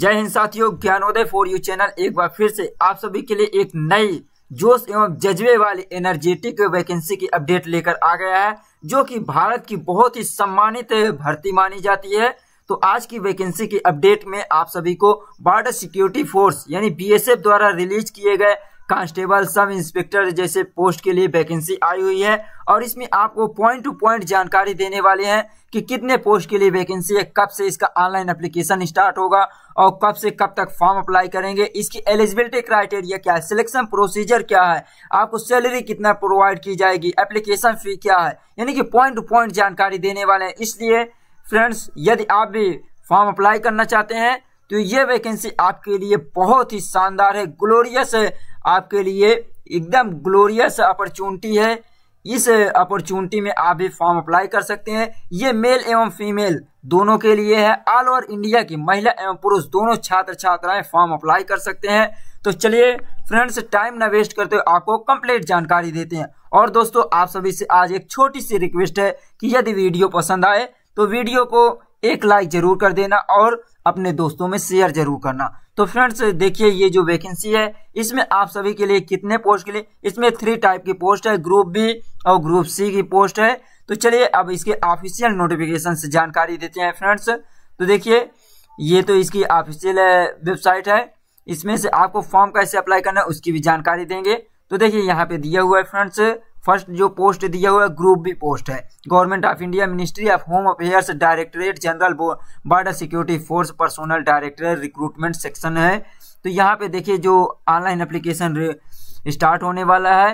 जय हिंद साथियों Gyanodaya for you channel एक बार फिर से आप सभी के लिए एक नई जोश एवं जज्बे वाली एनर्जेटिक वैकेंसी की अपडेट लेकर आ गया है जो कि भारत की बहुत ही सम्मानित भर्ती मानी जाती है तो आज की वैकेंसी की अपडेट में आप सभी को बॉर्डर सिक्योरिटी फोर्स यानी बीएसएफ द्वारा रिलीज किए गए कांस्टेबल सब इंस्पेक्टर जैसे पोस्ट के लिए वैकेंसी आई हुई है और इसमें आपको पॉइंट टू पॉइंट जानकारी देने वाले हैं कि कितने पोस्ट के लिए वैकेंसी है कब से इसका ऑनलाइन एप्लीकेशन स्टार्ट होगा और कब से कब तक फॉर्म अप्लाई करेंगे इसकी एलिजिबिलिटी क्राइटेरिया क्या है सिलेक्शन प्रोसीजर क्या है आपको सैलरी कितना प्रोवाइड की जाएगी एप्लीकेशन फी क्या है यानी कि पॉइंट टू पॉइंट जानकारी देने वाले हैं इसलिए फ्रेंड्स यदि आप भी फॉर्म अप्लाई करना चाहते हैं तो ये वैकेंसी आपके लिए बहुत ही शानदार है ग्लोरियस है आपके लिए एकदम ग्लोरियस अपॉर्चुनिटी है इस अपॉर्चुनिटी में आप भी फॉर्म अप्लाई कर सकते हैं ये मेल एवं फीमेल दोनों के लिए है ऑल ओवर इंडिया की महिला एवं पुरुष दोनों छात्र छात्राएं फॉर्म अप्लाई कर सकते हैं तो चलिए फ्रेंड्स टाइम ना वेस्ट करते हुए आपको कंप्लीट जानकारी देते हैं और दोस्तों आप सभी से आज एक छोटी सी रिक्वेस्ट है कि यदि वीडियो पसंद आए तो वीडियो को एक लाइक जरूर कर देना और अपने दोस्तों में शेयर जरूर करना तो फ्रेंड्स देखिए ये जो वैकेंसी है इसमें आप सभी के लिए कितने पोस्ट के लिए इसमें थ्री टाइप की पोस्ट है ग्रुप बी और ग्रुप सी की पोस्ट है तो चलिए अब इसके ऑफिशियल नोटिफिकेशन से जानकारी देते हैं फ्रेंड्स तो देखिए ये तो इसकी ऑफिशियल वेबसाइट है इसमें से आपको फॉर्म कैसे अप्लाई करना है उसकी भी जानकारी देंगे तो देखिए यहाँ पे दिया हुआ है फ्रेंड्स फर्स्ट जो पोस्ट दिया हुआ है ग्रुप बी पोस्ट है government of India ministry of home affairs directorate general border security force personnel directorate recruitment section है तो यहाँ पे देखिए जो ऑनलाइन एप्लीकेशन स्टार्ट होने वाला है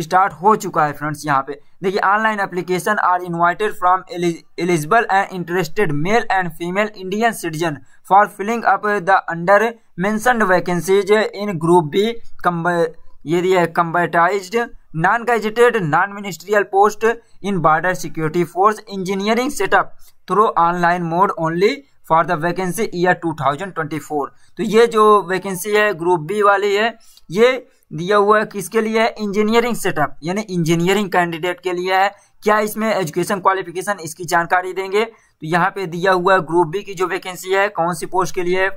स्टार्ट हो चुका है फ्रेंड्स यहाँ पे देखिए online application are invited from eligible and interested male and female Indian citizen for filling up the under mentioned vacancies in group B कम्ब ये दिया है combatised non gazetted non ministerial post in border security force engineering setup through online mode only for the vacancy year 2024 तो ये जो vacancy है group B वाली है ये दिया हुआ है किसके लिए है इंजीनियरिंग सेटअप यानी इंजीनियरिंग कैंडिडेट के लिए है क्या इसमें एजुकेशन क्वालिफिकेशन इसकी जानकारी देंगे तो यहाँ पे दिया हुआ है ग्रुप बी की जो वैकेंसी है कौन सी पोस्ट के लिए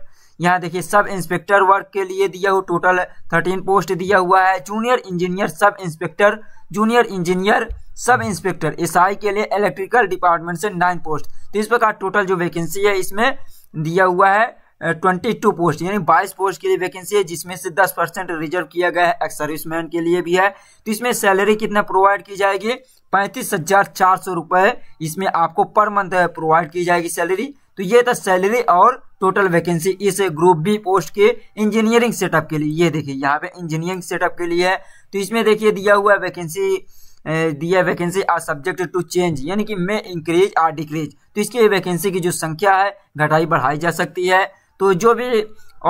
यहाँ देखिए सब इंस्पेक्टर वर्क के लिए दिया हुआ टोटल थर्टीन पोस्ट दिया हुआ है junior engineer sub inspector junior engineer sub inspector SI के लिए इलेक्ट्रिकल डिपार्टमेंट से नाइन पोस्ट तो इस प्रकार टोटल जो वैकेंसी है इसमें दिया हुआ है ट्वेंटी टू पोस्ट यानी बाईस पोस्ट के लिए वैकेंसी है जिसमें से दस परसेंट रिजर्व किया गया है एक्स सर्विसमैन के लिए भी है तो इसमें सैलरी कितना प्रोवाइड की जाएगी पैंतीस हजार चार सौ रुपये इसमें आपको पर मंथ प्रोवाइड की जाएगी सैलरी तो ये था सैलरी और टोटल वैकेंसी इस ग्रुप बी पोस्ट के इंजीनियरिंग सेटअप के लिए ये देखिए यहाँ पे इंजीनियरिंग सेटअप के लिए है तो इसमें देखिए दिया हुआ वैकेंसी दिया vacancy are subject to change यानी कि मे इंक्रीज आर डिक्रीज तो इसकी वैकेंसी की जो संख्या है घटाई बढ़ाई जा सकती है तो जो भी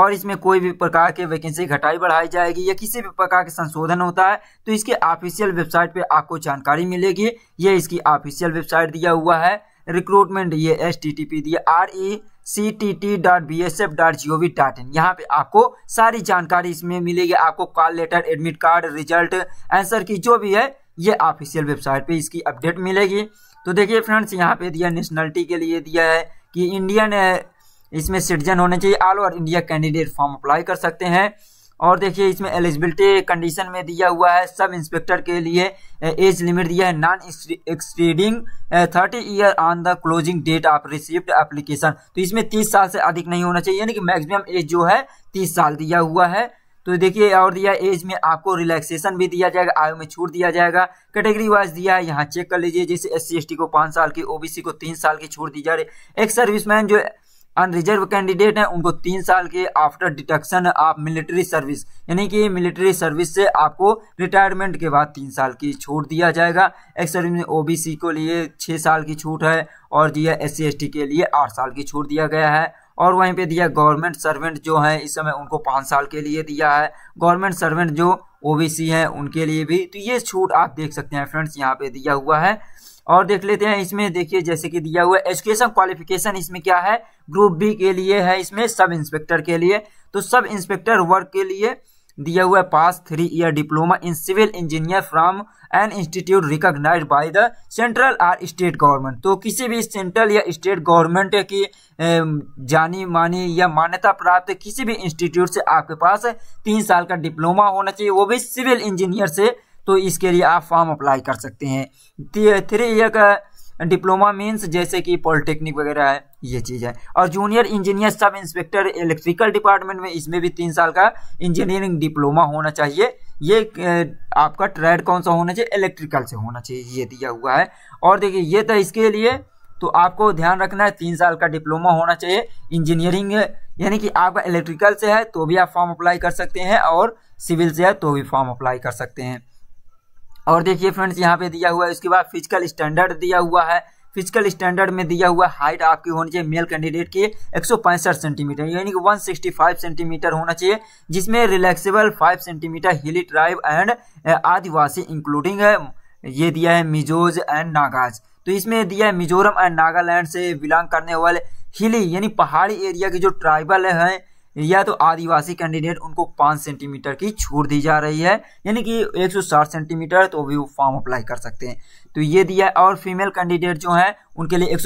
और इसमें कोई भी प्रकार के वैकेंसी घटाई बढ़ाई जाएगी या किसी भी प्रकार के संशोधन होता है तो इसके ऑफिशियल वेबसाइट पे आपको जानकारी मिलेगी ये इसकी ऑफिशियल वेबसाइट दिया हुआ है रिक्रूटमेंट ये एस टी टी पी दिया R A C T T dot B S F dot G O V dot in यहाँ पे आपको सारी जानकारी इसमें मिलेगी आपको call letter admit card result answer key जो भी है ये ऑफिशियल वेबसाइट पे इसकी अपडेट मिलेगी तो देखिए फ्रेंड्स यहाँ पे दिया नेशनलिटी के लिए दिया है कि इंडियन इसमें सिटीजन होने चाहिए all over India candidate form apply कर सकते हैं और देखिए इसमें एलिजिबिलिटी कंडीशन में दिया हुआ है सब इंस्पेक्टर के लिए एज लिमिट दिया है non exceeding thirty year on the closing date of receipt application तो इसमें तीस साल से अधिक नहीं होना चाहिए यानी कि मैक्सिमम एज जो है तीस साल दिया हुआ है तो देखिए और दिया एज में आपको रिलैक्सेशन भी दिया जाएगा आयु में छूट दिया जाएगा कैटेगरी वाइज दिया है यहाँ चेक कर लीजिए जैसे एस सी को पाँच साल की ओबीसी को तीन साल की छूट दी जा रही एक सर्विसमैन जो अनरिजर्व कैंडिडेट हैं उनको तीन साल के after deduction of military service यानी कि मिलिट्री सर्विस से आपको रिटायरमेंट के बाद तीन साल की छूट दिया जाएगा एक्स सर्विस में ओबीसी को लिए छः साल की छूट है और दिया एस सी के लिए आठ साल की छूट दिया गया है और वहीं पे दिया गवर्नमेंट सर्वेंट जो हैं इस समय उनको पाँच साल के लिए दिया है गवर्नमेंट सर्वेंट जो ओ हैं उनके लिए भी तो ये छूट आप देख सकते हैं फ्रेंड्स यहाँ पर दिया हुआ है और देख लेते हैं इसमें देखिए जैसे कि दिया हुआ एजुकेशन क्वालिफिकेशन इसमें क्या है ग्रुप बी के लिए है इसमें सब इंस्पेक्टर के लिए तो सब इंस्पेक्टर वर्क के लिए दिया हुआ pass three year diploma in civil engineer from an institute recognise by the central और स्टेट गवर्नमेंट तो किसी भी सेंट्रल या स्टेट गवर्नमेंट की जानी मानी या मान्यता प्राप्त किसी भी इंस्टीट्यूट से आपके पास तीन साल का डिप्लोमा होना चाहिए वो भी सिविल इंजीनियर से तो इसके लिए आप फॉर्म अप्लाई कर सकते हैं थ्री ईयर का डिप्लोमा मीन्स जैसे कि पॉलिटेक्निक वगैरह है ये चीज़ है और junior engineer sub inspector electrical department में इसमें भी तीन साल का इंजीनियरिंग डिप्लोमा होना चाहिए ये आपका ट्रेड कौन सा होना चाहिए इलेक्ट्रिकल से होना चाहिए ये दिया हुआ है और देखिए ये था इसके लिए तो आपको ध्यान रखना है तीन साल का डिप्लोमा होना चाहिए इंजीनियरिंग यानी कि आपका इलेक्ट्रिकल से है तो भी आप फॉर्म अप्लाई कर सकते हैं और सिविल से है तो भी फॉर्म अप्लाई कर सकते हैं और देखिए फ्रेंड्स यहाँ पे दिया हुआ है उसके बाद फिजिकल स्टैंडर्ड दिया हुआ है फिजिकल स्टैंडर्ड में दिया हुआ हाइट आपकी होनी चाहिए मेल कैंडिडेट की एक सेंटीमीटर यानी कि 165 सेंटीमीटर होना चाहिए जिसमें relaxable 5 centimetre hilly tribe and Adivasi including है ये दिया है मिजोज एंड नागाज तो इसमें दिया है मिजोरम एंड नागालैंड से बिलोंग करने वाले हिली यानी पहाड़ी एरिया के जो ट्राइबल हैं या तो आदिवासी कैंडिडेट उनको पाँच सेंटीमीटर की छूट दी जा रही है यानी कि 160 सेंटीमीटर तो भी वो फॉर्म अप्लाई कर सकते हैं तो ये दिया है और फीमेल कैंडिडेट जो हैं उनके लिए एक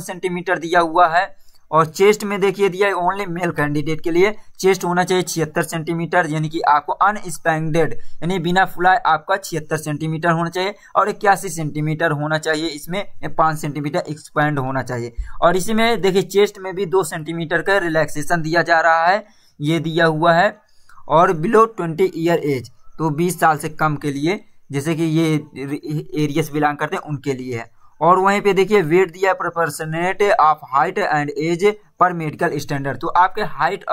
सेंटीमीटर दिया हुआ है और चेस्ट में देखिए दिया है ओनली मेल कैंडिडेट के लिए चेस्ट होना चाहिए छिहत्तर सेंटीमीटर यानी कि आपको अनस्पैंडेड यानी बिना फुलाए आपका छिहत्तर सेंटीमीटर होना चाहिए और इक्यासी सेंटीमीटर होना चाहिए इसमें पाँच सेंटीमीटर एक्सपैंड होना चाहिए और इसी में देखिए चेस्ट में भी दो सेंटीमीटर का रिलैक्सेशन दिया जा रहा है ये दिया हुआ है और बिलो ट्वेंटी ईयर एज तो बीस साल से कम के लिए जैसे कि ये एरियस बिलोंग करते हैं उनके लिए है और वहीं पे देखिए वेट दिया है ऑफ हाइट एंड एज पर मेडिकल स्टैंडर्ड तो आपके हाइट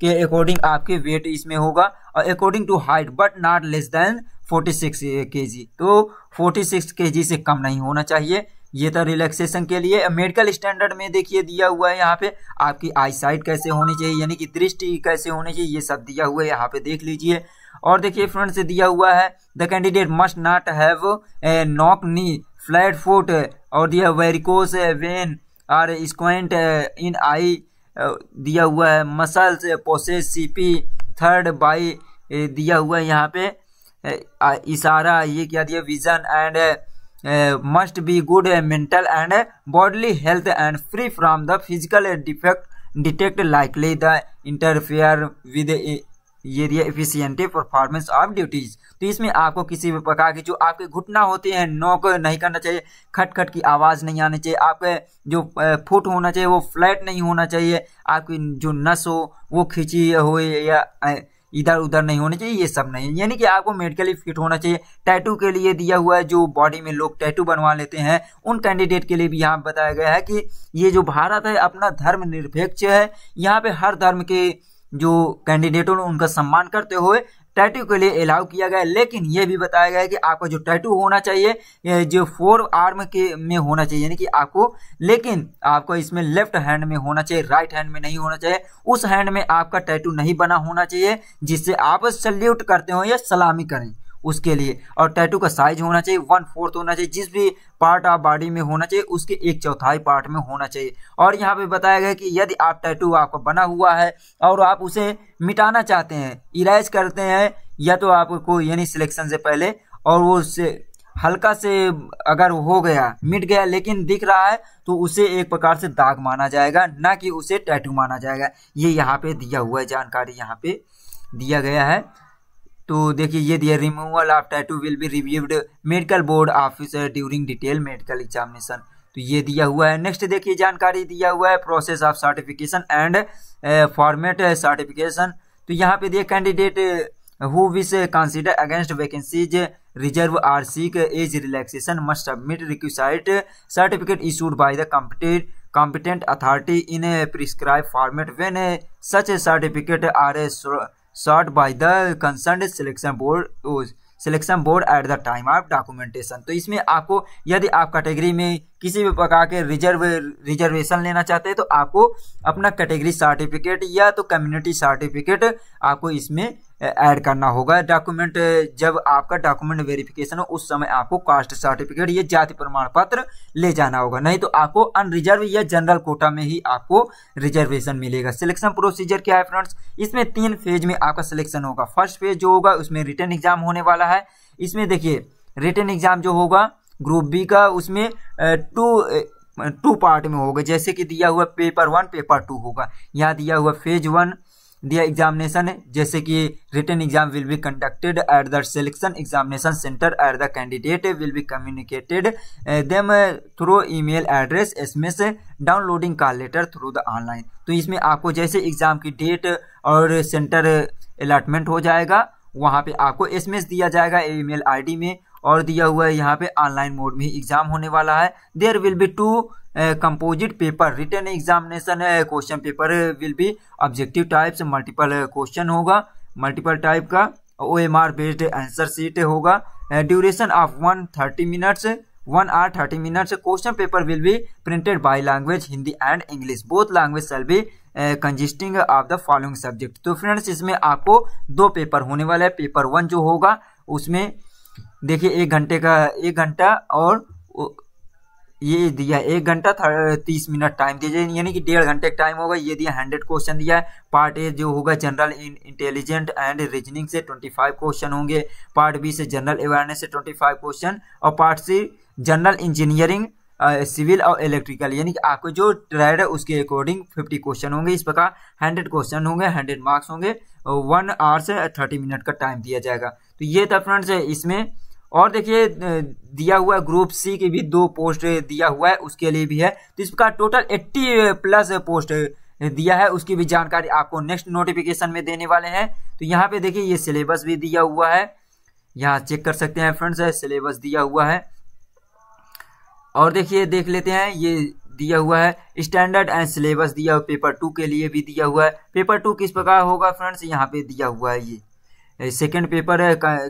के अकॉर्डिंग आपके वेट इसमें होगा according to height but not less than 46 KG तो 46 केजी से कम नहीं होना चाहिए ये था रिलैक्सेशन के लिए मेडिकल स्टैंडर्ड में देखिए दिया हुआ है यहाँ पे आपकी आई साइट कैसे होनी चाहिए यानी कि दृष्टि कैसे होनी चाहिए ये सब दिया हुआ है यहाँ पे देख लीजिए और देखिए फ्रंट से दिया हुआ है the candidate must not have knock knee flat foot और दिया varicose vein or squint in eye दिया हुआ है muscles possess CP third by दिया हुआ है यहाँ पे इशारा ये क्या दिया vision and must be good mental and bodily health and free from the physical defect detect likely the interfere with ये रही इफिशियंटी परफॉर्मेंस ऑफ ड्यूटीज तो इसमें आपको किसी भी प्रकार की जो आपके घुटना होते हैं नोक नहीं करना चाहिए खटखट की आवाज़ नहीं आनी चाहिए आपके जो फुट होना चाहिए वो फ्लैट नहीं होना चाहिए आपकी जो नस हो वो खींची हुए या इधर उधर नहीं होने चाहिए ये सब नहीं यानी कि आपको मेडिकली फिट होना चाहिए टैटू के लिए दिया हुआ है जो बॉडी में लोग टैटू बनवा लेते हैं उन कैंडिडेट के लिए भी यहाँ बताया गया है कि ये जो भारत है अपना धर्म निरपेक्ष है यहाँ पे हर धर्म के जो कैंडिडेटों ने उनका सम्मान करते हुए टैटू के लिए अलाउ किया गया लेकिन यह भी बताया गया कि आपका जो टैटू होना चाहिए जो फोर आर्म के में होना चाहिए यानी कि आपको लेकिन आपको इसमें लेफ्ट हैंड में होना चाहिए राइट हैंड में नहीं होना चाहिए उस हैंड में आपका टैटू नहीं बना होना चाहिए जिससे आप सल्यूट करते हो या सलामी करें उसके लिए और टैटू का साइज होना चाहिए वन फोर्थ होना चाहिए जिस भी पार्ट आप बॉडी में होना चाहिए उसके एक चौथाई पार्ट में होना चाहिए और यहाँ पे बताया गया कि यदि आप टैटू आपका बना हुआ है और आप उसे मिटाना चाहते हैं इलाज करते हैं या तो आपको यानी सिलेक्शन से पहले और वो उससे हल्का से अगर हो गया मिट गया लेकिन दिख रहा है तो उसे एक प्रकार से दाग माना जाएगा ना कि उसे टैटू माना जाएगा ये यहाँ पे दिया हुआ है जानकारी यहाँ पे दिया गया है तो देखिए ये दिया removal of tattoo will be reviewed medical board officer during detail medical examination तो ये दिया हुआ है नेक्स्ट देखिए जानकारी दिया हुआ है process of certification and format certification तो यहाँ पे दिए candidate who wish consider against vacancies reserve or seek age relaxation must submit requisite certificate issued by the competed competent authority in prescribe format when such certificate are sought by the concerned selection board selection board at the time of documentation तो इसमें आपको यदि आप category में किसी भी प्रकार के रिजर्व रिजर्वेशन लेना चाहते हैं तो आपको अपना कैटेगरी सर्टिफिकेट या तो कम्युनिटी सर्टिफिकेट आपको इसमें ऐड करना होगा डॉक्यूमेंट जब आपका डॉक्यूमेंट वेरिफिकेशन हो उस समय आपको कास्ट सर्टिफिकेट या जाति प्रमाण पत्र ले जाना होगा नहीं तो आपको अनरिजर्व या जनरल कोटा में ही आपको रिजर्वेशन मिलेगा सिलेक्शन प्रोसीजर क्या है फ्रेंड्स इसमें तीन फेज में आपका सिलेक्शन होगा फर्स्ट फेज जो होगा उसमें रिटर्न एग्जाम होने वाला है इसमें देखिए रिटर्न एग्जाम जो होगा ग्रुप बी का उसमें टू टू पार्ट में होगा जैसे कि दिया हुआ पेपर वन पेपर टू होगा यहाँ दिया हुआ फेज वन दिया एग्जामिनेशन है जैसे कि written exam will be conducted at the selection examination centre at the candidate will be communicated them through email address SMS downloading का लेटर थ्रू द ऑनलाइन तो इसमें आपको जैसे एग्जाम की डेट और सेंटर अलाटमेंट eh, हो जाएगा वहाँ पे आपको एसएमएस दिया जाएगा ईमेल आईडी में और दिया हुआ है यहाँ पे ऑनलाइन मोड में एग्जाम होने वाला है there will be two composite paper written examination question paper will be objective types multiple question होगा मल्टीपल टाइप का O M R based answer sheet होगा duration of one thirty minutes one hour thirty minutes question paper will be printed by language Hindi and English both language shall be consisting of the following subject तो friends इसमें आपको दो paper होने वाला है paper one जो होगा उसमें देखिए एक घंटे का एक घंटा और ये दिया एक घंटा तीस मिनट टाइम दीजिए यानी कि डेढ़ घंटे का टाइम होगा ये दिया हंड्रेड क्वेश्चन दिया है पार्ट ए जो होगा जनरल इंटेलिजेंट एंड रीजनिंग से ट्वेंटी फाइव क्वेश्चन होंगे पार्ट बी से जनरल अवेयरनेस से ट्वेंटी फाइव क्वेश्चन और part C general engineering civil और इलेक्ट्रिकल यानी कि आपको जो ट्रेड है उसके अकॉर्डिंग फिफ्टी क्वेश्चन होंगे इस प्रकार हंड्रेड क्वेश्चन होंगे हंड्रेड मार्क्स होंगे वन आवर से थर्टी मिनट का टाइम दिया जाएगा तो ये था फ्रेंड्स इसमें और देखिए दिया हुआ है ग्रुप सी की भी दो पोस्ट दिया हुआ है उसके लिए भी है तो इसका टोटल 80 प्लस पोस्ट दिया है उसकी भी जानकारी आपको नेक्स्ट नोटिफिकेशन में देने वाले हैं तो यहाँ पे देखिए ये सिलेबस भी दिया हुआ है यहाँ चेक कर सकते हैं फ्रेंड्स है सिलेबस दिया हुआ है और देखिए देख लेते हैं ये दिया हुआ है स्टैंडर्ड एंड सिलेबस दिया हुआ पेपर टू के लिए भी दिया हुआ है पेपर टू किस प्रकार होगा फ्रेंड्स यहाँ पे दिया हुआ है ये सेकेंड पेपर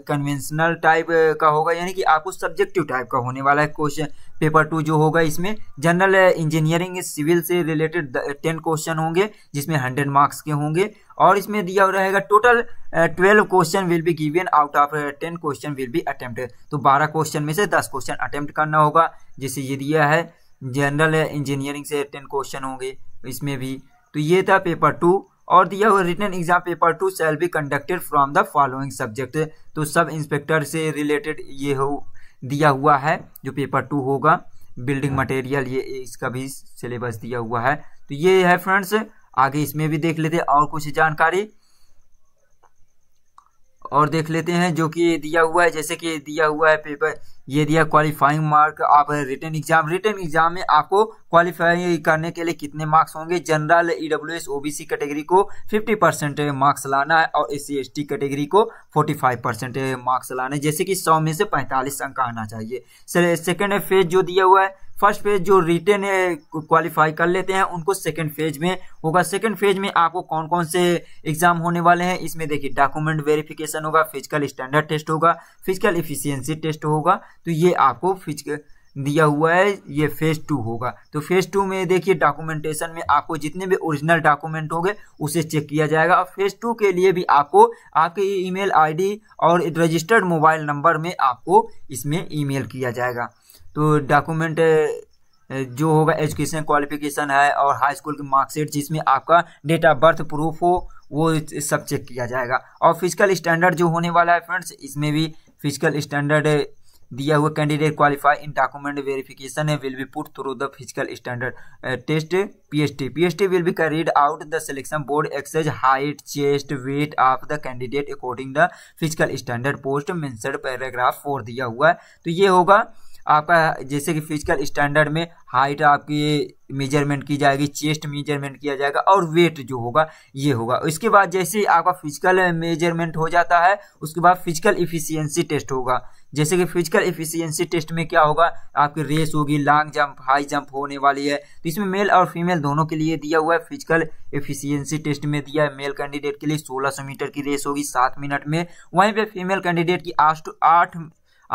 कन्वेंशनल टाइप का होगा यानी कि आपको सब्जेक्टिव टाइप का होने वाला है क्वेश्चन पेपर टू जो होगा इसमें जनरल इंजीनियरिंग सिविल से रिलेटेड टेन क्वेश्चन होंगे जिसमें हंड्रेड मार्क्स के होंगे और इसमें दिया रहेगा total twelve question will be given out of ten question will be attempt तो बारह क्वेश्चन में से दस क्वेश्चन अटेम्प्ट करना होगा जैसे ये दिया है जनरल इंजीनियरिंग uh, से टेन क्वेश्चन होंगे इसमें भी तो ये था पेपर टू और दिया हुआ written exam paper two shall be conducted from the following subject तो सब इंस्पेक्टर से रिलेटेड ये हो दिया हुआ है जो पेपर टू होगा बिल्डिंग मटेरियल हाँ। ये इसका भी सिलेबस दिया हुआ है तो ये है फ्रेंड्स आगे इसमें भी देख लेते हैं और कुछ जानकारी और देख लेते हैं जो कि दिया हुआ है जैसे कि दिया हुआ है पेपर ये दिया क्वालिफाइंग मार्क आप रिटर्न एग्जाम रिटर्न एग्जाम में आपको क्वालिफाई करने के लिए कितने मार्क्स होंगे general W S OBC category को 50 परसेंट मार्क्स लाना है और एस सी कैटेगरी को 45 परसेंट मार्क्स लाना है जैसे कि 100 में से 45 अंक आना चाहिए सर सेकेंड फेज जो दिया हुआ है फर्स्ट फेज जो रिटेन क्वालिफाई कर लेते हैं उनको सेकंड फेज में होगा सेकंड फेज में आपको कौन कौन से एग्जाम होने वाले हैं इसमें देखिए डॉक्यूमेंट वेरिफिकेशन होगा फिजिकल स्टैंडर्ड टेस्ट होगा फिजिकल इफिशियंसी टेस्ट होगा तो ये आपको फिजिकल दिया हुआ है ये फेज टू होगा तो फेज टू में देखिए डॉक्यूमेंटेशन में आपको जितने भी ओरिजिनल डॉक्यूमेंट होंगे उसे चेक किया जाएगा और फेज टू के लिए भी आपको आपके ईमेल आईडी और रजिस्टर्ड मोबाइल नंबर में आपको इसमें ईमेल किया जाएगा तो डॉक्यूमेंट जो होगा एजुकेशन क्वालिफिकेशन है और हाई स्कूल की मार्कशीट जिसमें आपका डेट ऑफ बर्थ प्रूफ हो वो सब चेक किया जाएगा और फिजिकल स्टैंडर्ड जो होने वाला है फ्रेंड्स इसमें भी फिजिकल स्टैंडर्ड दिया हुआ candidate qualify in document verification will be put through the physical standard test PHT PHT will be carried out the selection board access height chest weight of the candidate according the physical standard post mentioned paragraph four दिया हुआ है तो ये होगा आपका जैसे कि physical standard में हाइट आपकी मेजरमेंट की जाएगी चेस्ट मेजरमेंट किया जाएगा और वेट जो होगा ये होगा इसके बाद जैसे आपका फिजिकल मेजरमेंट हो जाता है उसके बाद फिजिकल इफिशियंसी टेस्ट होगा जैसे कि फिजिकल इफिशियंसी टेस्ट में क्या होगा आपकी रेस होगी लॉन्ग जंप हाई जंप होने वाली है तो इसमें मेल और फीमेल दोनों के लिए दिया हुआ है फिजिकल इफिशियंसी टेस्ट में दिया है मेल कैंडिडेट के लिए 1600 मीटर की रेस होगी सात मिनट में वहीं पे फीमेल कैंडिडेट की तो आठ आठ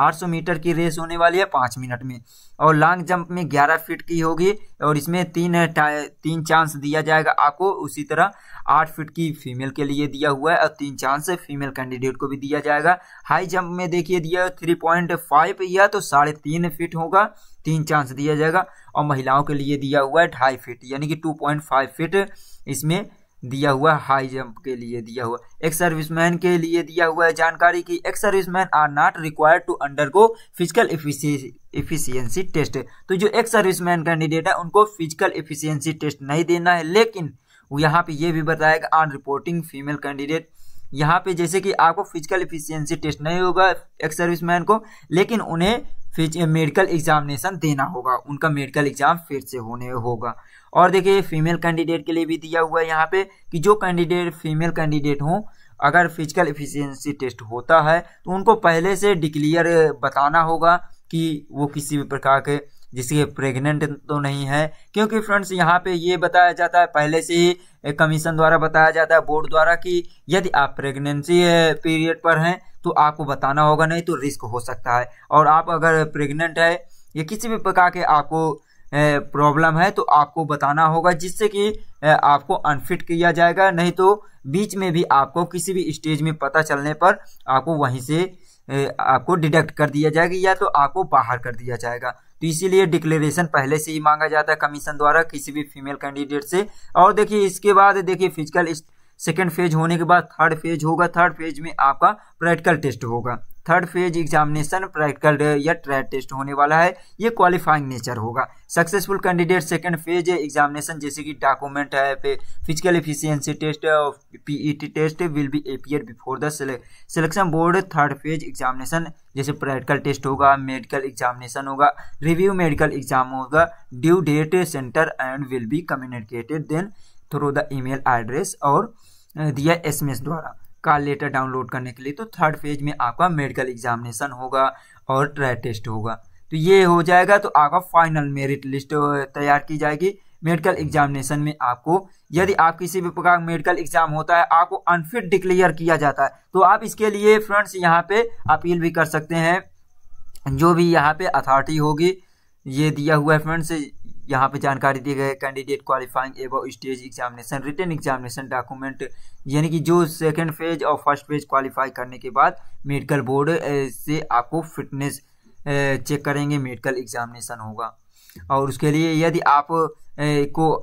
800 मीटर की रेस होने वाली है पाँच मिनट में और लॉन्ग जंप में 11 फीट की होगी और इसमें तीन तीन चांस दिया जाएगा आपको उसी तरह आठ फीट की फीमेल के लिए दिया हुआ है और तीन चांस फीमेल कैंडिडेट को भी दिया जाएगा हाई जंप में देखिए दिया थ्री पॉइंट फाइव या तो साढ़े तीन फीट होगा तीन चांस दिया जाएगा और महिलाओं के लिए दिया हुआ है ढाई फीट यानी कि टू पॉइंट फाइव फीट इसमें दिया हुआ हाई जंप के लिए दिया हुआ एक सर्विसमैन के लिए दिया हुआ है जानकारी की ex serviceman are not required to undergo physical efficiency test तो जो एक सर्विसमैन कैंडिडेट है उनको फिजिकल इफिशियंसी टेस्ट नहीं देना है लेकिन यहाँ पे ये भी बताएगा आन रिपोर्टिंग फीमेल कैंडिडेट यहाँ पे जैसे कि आपको फिजिकल इफिशियंसी टेस्ट नहीं होगा एक सर्विसमैन को लेकिन उन्हें मेडिकल एग्जामिनेशन देना होगा उनका मेडिकल एग्जाम फिर से होने होगा और देखिए फीमेल कैंडिडेट के लिए भी दिया हुआ है यहाँ पे कि जो कैंडिडेट फीमेल कैंडिडेट हों अगर फिजिकल इफिशियंसी टेस्ट होता है तो उनको पहले से डिक्लियर बताना होगा कि वो किसी भी प्रकार के जिसके प्रेग्नेंट तो नहीं है क्योंकि फ्रेंड्स यहाँ पे ये बताया जाता है पहले से ही कमीशन द्वारा बताया जाता है बोर्ड द्वारा कि यदि आप प्रेगनेंसी पीरियड पर हैं तो आपको बताना होगा नहीं तो रिस्क हो सकता है और आप अगर प्रेग्नेंट है या किसी भी प्रकार के आपको प्रॉब्लम है तो आपको बताना होगा जिससे कि आपको अनफिट किया जाएगा नहीं तो बीच में भी आपको किसी भी स्टेज में पता चलने पर आपको वहीं से आपको डिडक्ट कर दिया जाएगा या तो आपको बाहर कर दिया जाएगा तो इसीलिए डिक्लेरेशन पहले से ही मांगा जाता है कमीशन द्वारा किसी भी फीमेल कैंडिडेट से और देखिए इसके बाद देखिए फिजिकल इस... सेकेंड फेज होने के बाद थर्ड फेज होगा थर्ड फेज में आपका प्रैक्टिकल टेस्ट होगा थर्ड फेज एग्जामिनेशन प्रैक्टिकल या ट्रैट टेस्ट होने वाला है ये क्वालिफाइंग नेचर होगा successful candidate second phase examination जैसे कि डॉक्यूमेंट है physical efficiency test PET test will be appear before the selection board third phase examination जैसे प्रैक्टिकल टेस्ट होगा मेडिकल एग्जामिनेशन होगा रिव्यू मेडिकल एग्जाम होगा due date centre and will be communicated then through the email address और दिया SMS द्वारा का letter download करने के लिए तो थर्ड फेज में आपका मेडिकल एग्जामिनेशन होगा और ट्राई टेस्ट होगा तो ये हो जाएगा तो आपका फाइनल मेरिट लिस्ट तैयार की जाएगी मेडिकल एग्जामिनेशन में आपको यदि आप किसी भी प्रकार मेडिकल एग्जाम होता है आपको अनफिट डिक्लेयर किया जाता है तो आप इसके लिए फ्रेंड्स यहाँ पे अपील भी कर सकते हैं जो भी यहाँ पे अथॉरिटी होगी ये दिया हुआ है फ्रेंड्स यहाँ पे जानकारी दी गई है candidate qualifying above stage examination written examination document यानी कि जो सेकेंड फेज और फर्स्ट फेज क्वालिफाई करने के बाद मेडिकल बोर्ड से आपको फिटनेस चेक करेंगे मेडिकल एग्जामिनेशन होगा और उसके लिए यदि आप को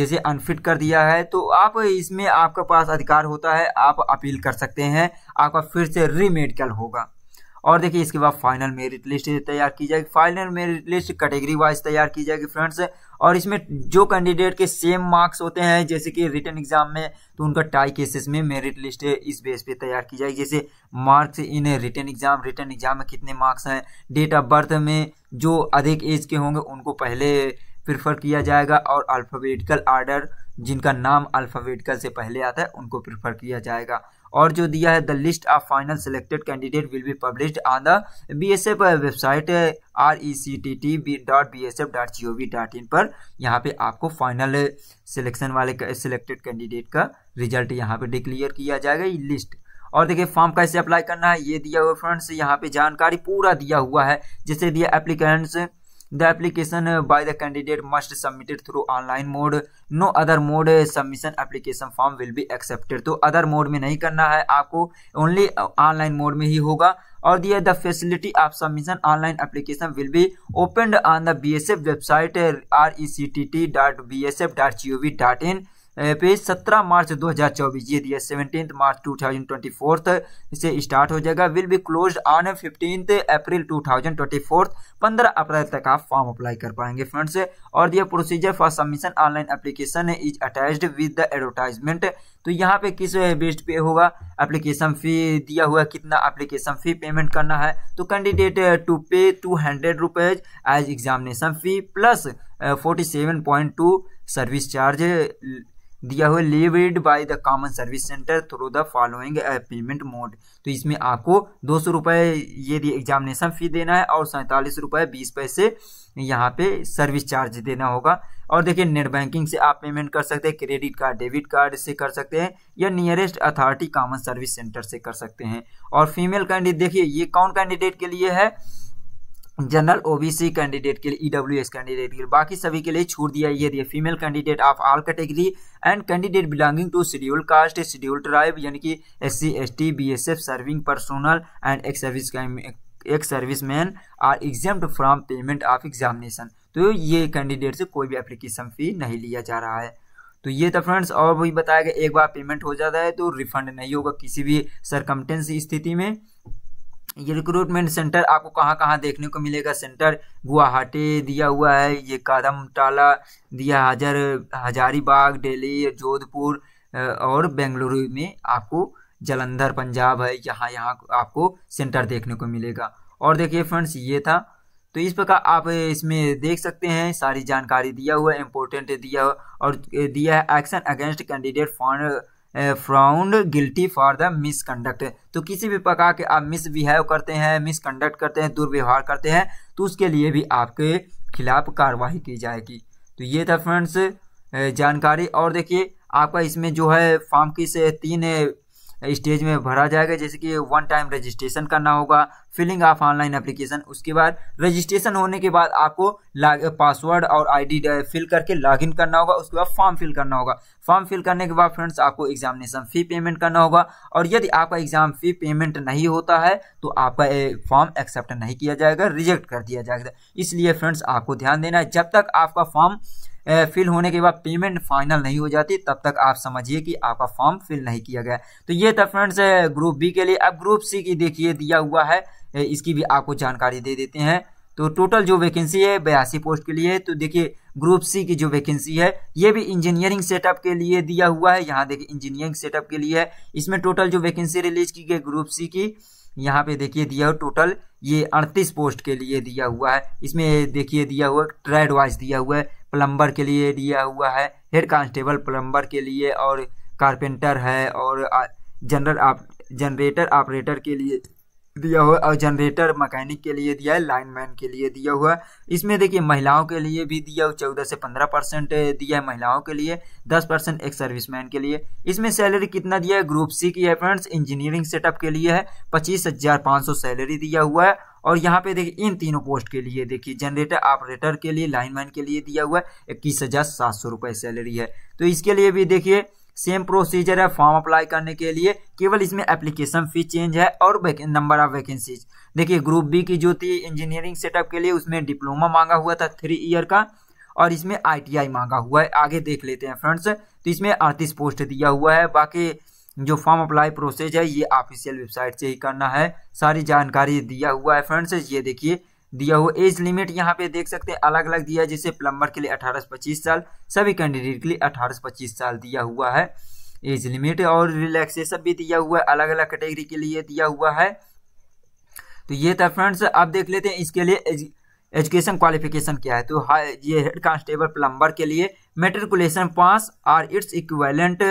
जैसे अनफिट कर दिया है तो आप इसमें आपके पास अधिकार होता है आप अपील कर सकते हैं आपका फिर से रीमेडिकल होगा और देखिए इसके बाद फाइनल मेरिट लिस्ट तैयार की जाएगी final merit list category wise तैयार की जाएगी फ्रेंड्स और इसमें जो कैंडिडेट के सेम मार्क्स होते हैं जैसे कि रिटर्न एग्जाम में तो उनका टाई केसेस में मेरिट लिस्ट इस बेस पे तैयार की जाएगी जैसे marks in written exam written exam में कितने मार्क्स हैं डेट ऑफ बर्थ में जो अधिक एज के होंगे उनको पहले प्रिफर किया जाएगा और अल्फ़ाबेटिकल आर्डर जिनका नाम अल्फ़ाबेटिकल से पहले आता है उनको प्रिफर किया जाएगा और जो दिया है the list of final selected candidate will be publish on the B S F website R E C T T B dot B S F dot G O V dot in पर यहाँ पे आपको final selection वाले selected candidate का result यहाँ पे declare किया जाएगा ये लिस्ट और देखिए फॉर्म कैसे अप्लाई करना है ये दिया हुआ फ्रेंड्स यहाँ पे जानकारी पूरा दिया हुआ है जिसे दिया applicants The application by the candidate must submit it through online mode. No other mode submission application form will be accepted. तो other mode में नहीं करना है आपको only online mode में ही होगा और दिया the facility of submission online application will be opened on the B S F website R E C T T dot B S F dot G O V dot in page 17 March 2024 ये दिया seventeen मार्च 2024 इसे start हो जाएगा will be close on fifteen April 2024 15 अप्रैल तक आप form apply कर पाएंगे फ्रेंड्स और दिया procedure for submission online application is attached with the advertisement तो यहाँ पे किस बेस्ट पे होगा एप्लीकेशन फ़ी दिया हुआ कितना एप्लीकेशन फ़ी पेमेंट करना है तो candidate to pay two hundred rupees as examination fee plus forty seven point two service charge दिया हुआ levied by the common service centre through the following payment mode तो इसमें आपको दो सौ रुपये ये एग्जामिनेशन फी देना है और सैंतालीस रुपये बीस पैसे यहाँ पे सर्विस चार्ज देना होगा और देखिए नेट बैंकिंग से आप पेमेंट कर सकते हैं क्रेडिट कार्ड डेबिट कार्ड से कर सकते हैं या nearest authority common service centre से कर सकते हैं और फीमेल कैंडिडेट देखिए ये कौन कैंडिडेट के लिए है जनरल ओबीसी कैंडिडेट के लिए ईडब्ल्यू एस कैंडिडेट के लिए बाकी सभी के लिए छूट दिया ये दिया female candidate of all category and candidate belonging to schedule caste schedule tribe यानी कि S C S T B S F serving personnel and एक सर्विस एक service man or exam from payment of examination तो ये candidate से कोई भी application fee नहीं लिया जा रहा है तो ये था फ्रेंड्स और वही बताया गया एक बार पेमेंट हो जाता है तो रिफंड नहीं होगा किसी भी सरकमटेंस स्थिति में ये रिक्रूटमेंट सेंटर आपको कहाँ कहाँ देखने को मिलेगा सेंटर गुवाहाटी दिया हुआ है ये कादम टाला दिया हजर हजारीबाग दिल्ली जोधपुर और बेंगलुरु में आपको जलंधर पंजाब है यहाँ यहाँ आपको सेंटर देखने को मिलेगा और देखिए फ्रेंड्स ये था तो इस प्रकार आप इसमें देख सकते हैं सारी जानकारी दिया हुआ है इम्पोर्टेंट दिया हुआ और दिया है action against candidate for found guilty for the misconduct तो किसी भी प्रकार के आप मिसबिहेव करते हैं मिसकंडक्ट करते हैं दुर्व्यवहार करते हैं तो उसके लिए भी आपके खिलाफ कार्रवाई की जाएगी तो ये था फ्रेंड्स जानकारी और देखिए आपका इसमें जो है फॉर्म की से तीन स्टेज में भरा जाएगा जैसे कि वन टाइम रजिस्ट्रेशन करना होगा फिलिंग ऑफ ऑनलाइन एप्लीकेशन उसके बाद रजिस्ट्रेशन होने के बाद आपको पासवर्ड और आईडी फिल करके लॉगिन करना होगा उसके बाद फॉर्म फिल करना होगा फॉर्म फिल करने के बाद फ्रेंड्स आपको एग्जामिनेशन फ़ी पेमेंट करना होगा और यदि आपका एग्ज़ाम फ़ी पेमेंट नहीं होता है तो आपका फॉर्म एक्सेप्ट नहीं किया जाएगा रिजेक्ट कर दिया जाएगा इसलिए फ्रेंड्स आपको ध्यान देना है जब तक आपका फॉर्म फिल होने के बाद पेमेंट फाइनल नहीं हो जाती तब तक आप समझिए कि आपका फॉर्म फिल नहीं किया गया तो ये था फ्रेंड्स ग्रुप बी के लिए अब ग्रुप सी की देखिए दिया हुआ है इसकी भी आपको जानकारी दे देते हैं तो टोटल जो वैकेंसी है बयासी पोस्ट के लिए तो देखिए ग्रुप सी की जो वैकेंसी है ये भी इंजीनियरिंग सेटअप के लिए दिया हुआ है यहाँ देखिए इंजीनियरिंग सेटअप के लिए है इसमें टोटल जो वैकेंसी रिलीज की गई ग्रुप सी की यहाँ पे देखिए दिया हुआ टोटल ये अड़तीस पोस्ट के लिए दिया हुआ है इसमें देखिए दिया हुआ ट्रेड वाइज दिया हुआ है प्लम्बर के लिए दिया हुआ है हेड कांस्टेबल प्लम्बर के लिए और कारपेंटर है और जनरल आप जनरेटर ऑपरेटर के लिए दिया हुआ और जनरेटर मैकेनिक के लिए दिया है लाइनमैन के लिए दिया हुआ है इसमें देखिए महिलाओं के लिए भी दिया हुआ चौदह से पंद्रह परसेंट दिया है महिलाओं के लिए दस परसेंट एक सर्विसमैन के लिए इसमें सैलरी कितना दिया है ग्रुप सी की है फ्रेंड्स इंजीनियरिंग सेटअप के लिए है पच्चीस हजार पाँच सौ सैलरी दिया हुआ है और यहाँ पे देखिए इन तीनों पोस्ट के लिए देखिए जनरेटर ऑपरेटर के लिए लाइनमैन के लिए दिया हुआ है इक्कीस हजार सात सौ रुपये सैलरी है तो इसके लिए भी देखिए सेम प्रोसीजर है फॉर्म अप्लाई करने के लिए केवल इसमें एप्लीकेशन फी चेंज है और नंबर ऑफ वैकेंसीज देखिए ग्रुप बी की जो थी इंजीनियरिंग सेटअप के लिए उसमें डिप्लोमा मांगा हुआ था थ्री ईयर का और इसमें आईटीआई मांगा हुआ है आगे देख लेते हैं फ्रेंड्स तो इसमें अड़तीस पोस्ट दिया हुआ है बाकी जो फॉर्म अप्लाई प्रोसेस है ये ऑफिशियल वेबसाइट से ही करना है सारी जानकारी दिया हुआ है फ्रेंड्स ये देखिए दिया हुआ एज लिमिट यहाँ पे देख सकते हैं अलग अलग दिया है जैसे प्लम्बर के लिए अठारह से पच्चीस साल सभी कैंडिडेट के लिए अठारह से पच्चीस साल दिया हुआ है एज लिमिट और रिलैक्सेशन भी दिया हुआ है अलग अलग कैटेगरी के लिए दिया हुआ है तो ये था फ्रेंड्स आप देख लेते हैं इसके लिए एज, एजुकेशन क्वालिफिकेशन क्या है तो हाँ ये हेड कांस्टेबल प्लम्बर के लिए matriculation pass or its equivalent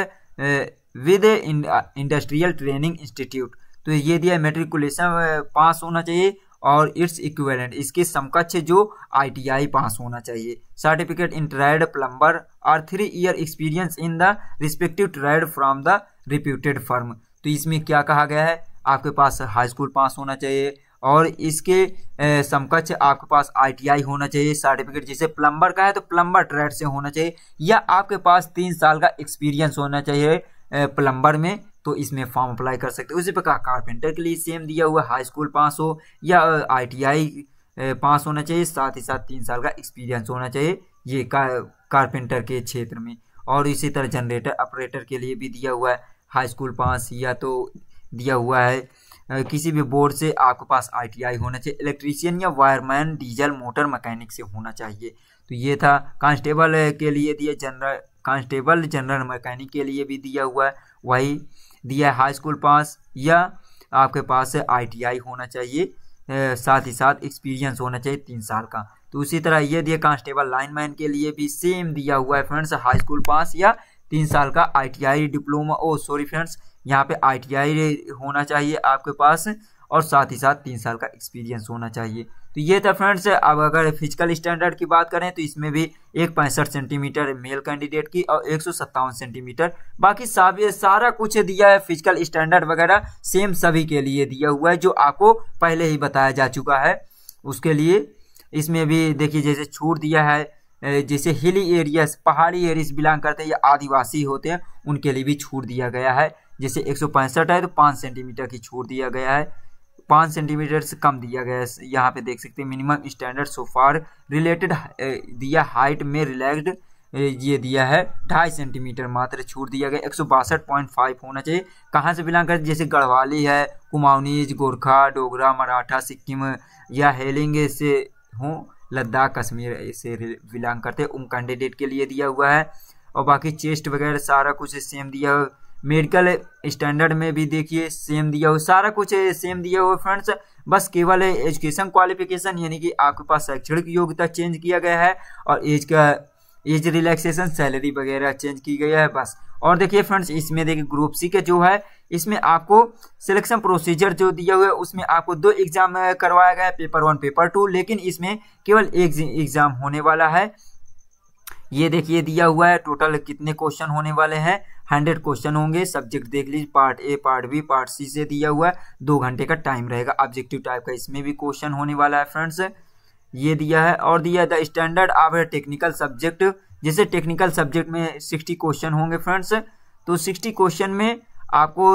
with industrial training institute तो ये दिया मेट्रिकुलेशन पास होना चाहिए और इट्स इक्वेलेंट इसके समकक्ष जो आईटीआई पास होना चाहिए सर्टिफिकेट इन ट्रेड प्लम्बर और three year experience in the respective trade from the reputed firm तो इसमें क्या कहा गया है आपके पास हाई स्कूल पास होना चाहिए और इसके समकक्ष आपके पास आईटीआई होना चाहिए सर्टिफिकेट जिसे प्लम्बर का है तो प्लम्बर ट्रेड से होना चाहिए या आपके पास तीन साल का एक्सपीरियंस होना चाहिए प्लम्बर में तो इसमें फॉर्म अप्लाई कर सकते हो उसी प्रकार कारपेंटर के लिए सेम दिया हुआ हाई स्कूल पास हो या आई पास होना चाहिए साथ ही साथ तीन साल का एक्सपीरियंस होना चाहिए ये कारपेंटर के क्षेत्र में और इसी तरह जनरेटर ऑपरेटर के लिए भी दिया हुआ है हाई स्कूल पास या तो दिया हुआ है किसी भी बोर्ड से आपके पास आईटीआई होना चाहिए इलेक्ट्रीशियन या वायरमैन डीजल मोटर मैकेनिक से होना चाहिए तो ये था कांस्टेबल के लिए दिए जनरल कांस्टेबल जनरल मैकेनिक के लिए भी दिया हुआ है वही दिया है हाई स्कूल पास या आपके पास आईटीआई होना चाहिए साथ ही साथ एक्सपीरियंस होना चाहिए तीन साल का तो उसी तरह ये दिया कांस्टेबल लाइनमैन के लिए भी सेम दिया हुआ है फ्रेंड्स हाई स्कूल पास या तीन साल का ITI diploma oh sorry friends यहाँ पे आईटीआई होना चाहिए आपके पास और साथ ही साथ तीन साल का एक्सपीरियंस होना चाहिए तो ये था फ्रेंड्स अब अगर फिजिकल स्टैंडर्ड की बात करें तो इसमें भी एक पैंसठ सेंटीमीटर मेल कैंडिडेट की और एक सेंटीमीटर बाकी सब सारा कुछ दिया है फिजिकल स्टैंडर्ड वगैरह सेम सभी के लिए दिया हुआ है जो आपको पहले ही बताया जा चुका है उसके लिए इसमें भी देखिए जैसे छूट दिया है जैसे हिली एरियाज पहाड़ी एरियाज बिलोंग करते हैं या आदिवासी होते हैं उनके लिए भी छूट दिया गया है जैसे एक है तो पाँच सेंटीमीटर की छूट दिया गया है पाँच सेंटीमीटर से कम दिया गया है यहाँ पे देख सकते हैं मिनिमम स्टैंडर्ड सोफार रिलेटेड दिया हाइट में रिलैक्ड ये दिया है ढाई सेंटीमीटर मात्र छूट दिया गया एक सौ बासठ पॉइंट फाइव होना चाहिए कहाँ से बिलोंग कर जैसे गढ़वाली है कुमाऊनीज गोरखा डोगरा मराठा सिक्किम या हेलिंग से हों लद्दाख कश्मीर से बिलोंग करते उन कैंडिडेट के लिए दिया हुआ है और बाकी चेस्ट वगैरह सारा कुछ सेम दिया मेडिकल स्टैंडर्ड में भी देखिए सेम दिया हुआ सारा कुछ सेम दिया हुआ फ्रेंड्स बस केवल एजुकेशन क्वालिफिकेशन यानी कि आपके पास शैक्षणिक योग्यता चेंज किया गया है और एज का एज रिलैक्सेशन सैलरी वगैरह चेंज की गया है बस और देखिए फ्रेंड्स इसमें देखिए ग्रुप सी का जो है इसमें आपको सिलेक्शन प्रोसीजर जो दिया हुआ है उसमें आपको दो एग्जाम करवाया गया है पेपर वन पेपर टू लेकिन इसमें केवल एक एग्जाम होने वाला है ये देखिए दिया हुआ है टोटल कितने क्वेश्चन होने वाले हैं हंड्रेड क्वेश्चन होंगे सब्जेक्ट देख लीजिए part A part B part C से दिया हुआ है दो घंटे का टाइम रहेगा ऑब्जेक्टिव टाइप का इसमें भी क्वेश्चन होने वाला है फ्रेंड्स ये दिया है और दिया है द स्टैंडर्ड आप टेक्निकल सब्जेक्ट जैसे टेक्निकल सब्जेक्ट में सिक्सटी क्वेश्चन होंगे फ्रेंड्स तो सिक्सटी क्वेश्चन में आपको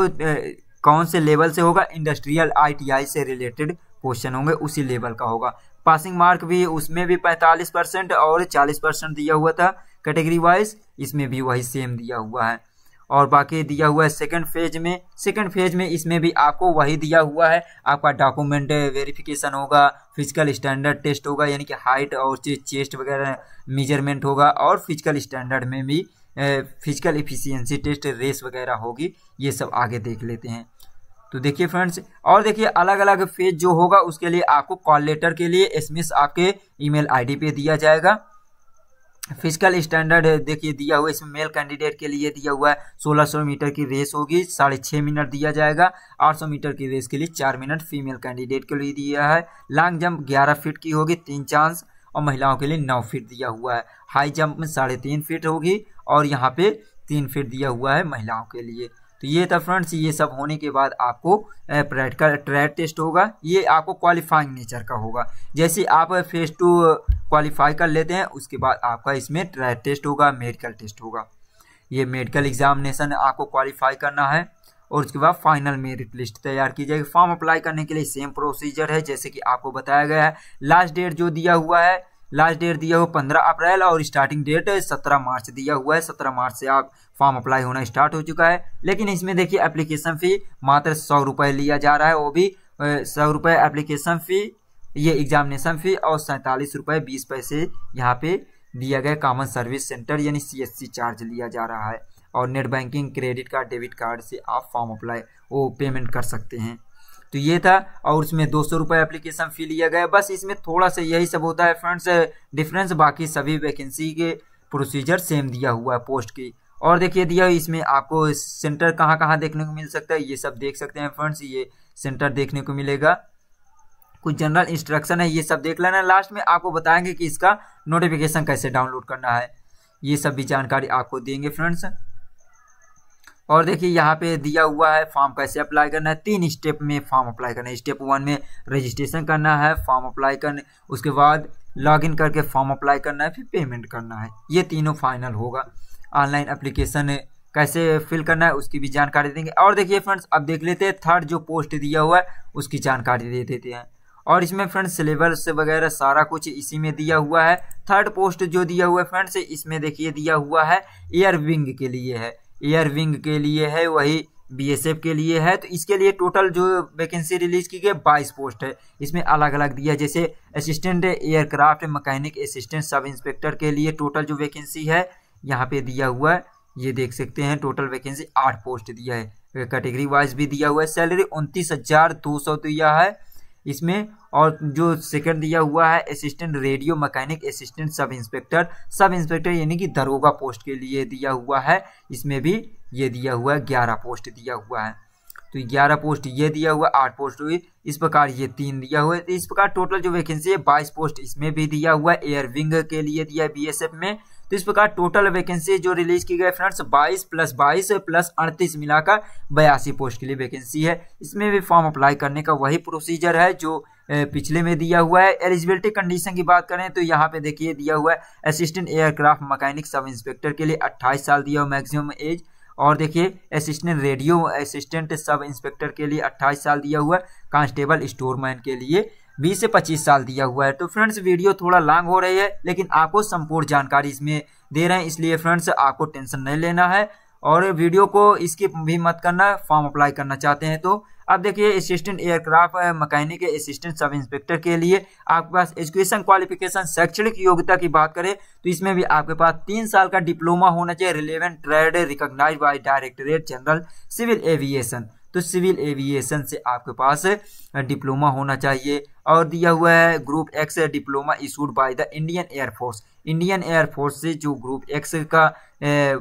कौन से लेवल से होगा इंडस्ट्रियल आईटीआई से रिलेटेड क्वेश्चन होंगे उसी लेवल का होगा पासिंग मार्क भी उसमें भी 45 परसेंट और 40 परसेंट दिया हुआ था कैटेगरी वाइज इसमें भी वही सेम दिया हुआ है और बाकी दिया हुआ है सेकंड फेज में सेकंड फेज में इसमें भी आपको वही दिया हुआ है आपका डॉक्यूमेंट वेरिफिकेशन होगा फिजिकल स्टैंडर्ड टेस्ट होगा यानी कि हाइट और चेस्ट वगैरह मेजरमेंट होगा और फिजिकल स्टैंडर्ड में भी फिजिकल इफिशियंसी टेस्ट रेस वगैरह होगी ये सब आगे देख लेते हैं तो देखिए फ्रेंड्स और देखिए अलग अलग फेज जो होगा उसके लिए आपको कॉल लेटर के लिए एसएमएस आपके ईमेल आईडी पे दिया जाएगा फिजिकल स्टैंडर्ड देखिए दिया हुआ इसमें मेल कैंडिडेट के लिए दिया हुआ है सोलह सौ मीटर की रेस होगी साढ़े छः मिनट दिया जाएगा आठ सौ मीटर की रेस के लिए चार मिनट फीमेल कैंडिडेट के लिए दिया है लॉन्ग जंप ग्यारह फीट की होगी तीन चांस और महिलाओं के लिए नौ फीट दिया हुआ है हाई जंप में साढ़े तीन फीट होगी और यहाँ पे तीन फीट दिया हुआ है महिलाओं के लिए तो ये था फ्रेंड्स ये सब होने के बाद आपको ट्रेड का ट्रेड टेस्ट होगा ये आपको क्वालिफाइंग नेचर का होगा जैसे आप फेस टू क्वालिफाई कर लेते हैं उसके बाद आपका इसमें ट्रेड टेस्ट होगा मेडिकल टेस्ट होगा ये मेडिकल एग्जामिनेशन आपको क्वालिफाई करना है और उसके बाद फाइनल मेरिट लिस्ट तैयार की जाएगी फॉर्म अप्लाई करने के लिए सेम प्रोसीजर है जैसे कि आपको बताया गया है लास्ट डेट जो दिया हुआ है लास्ट डेट दिया हुआ पंद्रह अप्रैल और स्टार्टिंग डेट सत्रह मार्च दिया हुआ है सत्रह मार्च से आप फॉर्म अप्लाई होना स्टार्ट हो चुका है लेकिन इसमें देखिए एप्लीकेशन फ़ी मात्र सौ रुपये लिया जा रहा है वो भी सौ रुपये एप्लीकेशन फ़ी ये एग्जामिनेशन फ़ी और सैंतालीस रुपये बीस पैसे यहाँ पे दिया गया कॉमन सर्विस सेंटर यानी सी चार्ज लिया जा रहा है और net banking credit card debit card से आप फॉर्म अप्लाई वो पेमेंट कर सकते हैं तो ये था और इसमें दो सौ रुपये एप्लीकेशन फ़ी लिया गया बस इसमें थोड़ा सा यही सब होता है फ्रेंड्स डिफरेंस बाकी सभी वैकेंसी के प्रोसीजर सेम दिया हुआ है पोस्ट की और देखिए दिया इसमें आपको सेंटर कहाँ कहाँ देखने को मिल सकता है ये सब देख सकते हैं फ्रेंड्स ये सेंटर देखने को मिलेगा कुछ जनरल इंस्ट्रक्शन है ये सब देख लेना लास्ट में आपको बताएंगे कि इसका नोटिफिकेशन कैसे डाउनलोड करना है ये सब भी जानकारी आपको देंगे फ्रेंड्स और देखिए यहाँ पे दिया हुआ है फॉर्म कैसे अप्लाई करना है तीन स्टेप में फॉर्म अप्लाई करना है स्टेप वन में रजिस्ट्रेशन करना है फॉर्म अप्लाई करना उसके बाद लॉगिन करके फॉर्म अप्लाई करना है फिर पेमेंट करना है ये तीनों फाइनल होगा ऑनलाइन अप्लीकेशन कैसे फिल करना है उसकी भी जानकारी देंगे और देखिए फ्रेंड्स अब देख लेते हैं थर्ड जो पोस्ट दिया हुआ है उसकी जानकारी दे देते हैं और इसमें फ्रेंड्स सिलेबस वगैरह सारा कुछ इसी में दिया हुआ है थर्ड पोस्ट जो दिया हुआ है फ्रेंड्स इसमें देखिए दिया हुआ है एयर विंग के लिए है एयर विंग के लिए है वही बीएसएफ के लिए है तो इसके लिए टोटल जो वैकेंसी रिलीज की गई बाईस पोस्ट है इसमें अलग अलग दिया जैसे assistant aircraft mechanic assistant sub inspector के लिए टोटल जो वैकेंसी है यहाँ पे दिया हुआ है ये देख सकते हैं टोटल वैकेंसी आठ पोस्ट दिया है कैटेगरी वाइज भी दिया हुआ है सैलरी उनतीस हज़ार दो सौ दिया तो है इसमें और जो सेकंड दिया हुआ है assistant radio mechanic assistant sub inspector sub inspector यानी कि दरोगा पोस्ट के लिए दिया हुआ है इसमें भी ये दिया हुआ है ग्यारह पोस्ट दिया हुआ है तो ग्यारह पोस्ट ये दिया हुआ आठ पोस्ट हुई इस प्रकार ये तीन दिया हुआ है तो इस प्रकार टोटल जो वैकेंसी है बाईस पोस्ट इसमें भी दिया हुआ है एयर विंग के लिए दिया बी में तो इस प्रकार टोटल वैकेंसी जो रिलीज की गई फ्रेंड्स 22 प्लस 22 प्लस अड़तीस मिलाकर बयासी पोस्ट के लिए वैकेंसी है इसमें भी फॉर्म अप्लाई करने का वही प्रोसीजर है जो पिछले में दिया हुआ है एलिजिबिलिटी कंडीशन की बात करें तो यहाँ पे देखिए दिया हुआ है assistant aircraft mechanic sub inspector के लिए अट्ठाईस साल दिया हुआ मैक्सिमम एज और देखिए assistant radio assistant sub inspector के लिए अट्ठाईस साल दिया हुआ है कांस्टेबल स्टोरमैन के लिए बीस से पच्चीस साल दिया हुआ है तो फ्रेंड्स वीडियो थोड़ा लॉन्ग हो रही है लेकिन आपको संपूर्ण जानकारी इसमें दे रहे हैं इसलिए फ्रेंड्स आपको टेंशन नहीं लेना है और वीडियो को स्किप भी मत करना फॉर्म अप्लाई करना चाहते हैं तो अब देखिए assistant aircraft mechanic assistant sub inspector के लिए आपके पास एजुकेशन क्वालिफिकेशन शैक्षणिक योग्यता की बात करें तो इसमें भी आपके पास तीन साल का डिप्लोमा होना चाहिए relevant trade recognise by directorate general civil aviation तो सिविल एविएशन से आपके पास डिप्लोमा होना चाहिए और दिया हुआ है group X diploma issued by the Indian Air Force Indian Air Force से जो ग्रुप एक्स का ए,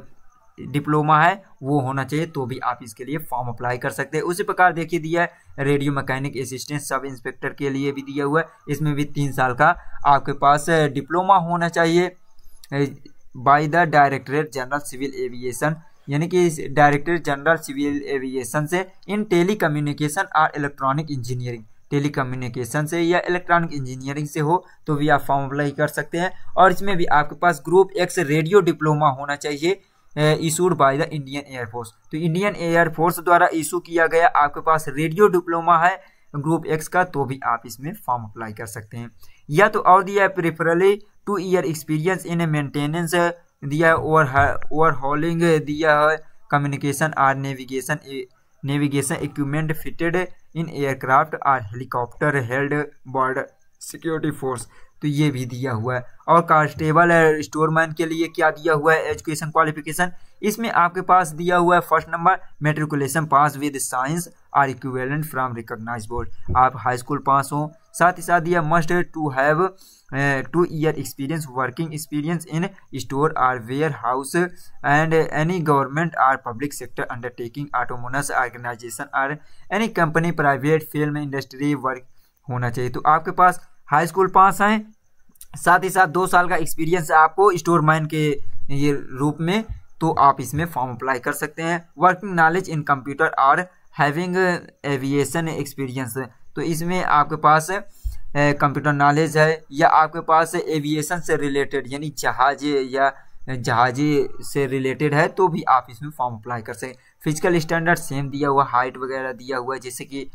डिप्लोमा है वो होना चाहिए तो भी आप इसके लिए फॉर्म अप्लाई कर सकते हैं उसी प्रकार देखिए दिया है radio mechanic assistant sub inspector के लिए भी दिया हुआ है इसमें भी तीन साल का आपके पास डिप्लोमा होना चाहिए by the directorate general civil aviation यानी कि डायरेक्टरेट जनरल सिविल एविएशन से इन टेली कम्युनिकेशन और इलेक्ट्रॉनिक इंजीनियरिंग कम्युनिकेशन से या इलेक्ट्रॉनिक इंजीनियरिंग से हो तो भी आप फॉर्म अप्लाई कर सकते हैं और इसमें भी आपके पास ग्रुप एक्स रेडियो डिप्लोमा होना चाहिए issued by the Indian Air Force तो इंडियन एयरफोर्स द्वारा इशू किया गया आपके पास रेडियो डिप्लोमा है ग्रुप एक्स का तो भी आप इसमें फॉर्म अप्लाई कर सकते हैं या तो और दिया है preferably two year experience in maintenance दिया है ओवर हॉलिंग दिया है कम्युनिकेशन और navigation navigation equipment fitted in aircraft or helicopter held border security force तो ये भी दिया हुआ है और कांस्टेबल स्टोरमैन के लिए क्या दिया हुआ है एजुकेशन क्वालिफिकेशन इसमें आपके पास दिया हुआ है first number matriculation pass with science or equivalent from recognise board आप हाई स्कूल पास हों साथ ही साथ यह must to have two year experience working experience in store or warehouse and any government or public sector undertaking autonomous organisation or any company private film industry work होना चाहिए तो आपके पास high school पास हैं साथ ही साथ दो साल का एक्सपीरियंस आपको स्टोर मैन के ये रूप में तो आप इसमें फॉर्म अप्लाई कर सकते हैं वर्किंग नॉलेज इन कंप्यूटर और हैविंग एविएशन एक्सपीरियंस तो इसमें आपके पास कंप्यूटर नॉलेज है या आपके पास एविएशन से रिलेटेड यानी जहाज या जहाजी से रिलेटेड है तो भी आप इसमें फॉर्म अप्लाई कर सकें फिजिकल स्टैंडर्ड सेम दिया हुआ हाइट वगैरह दिया हुआ है जैसे कि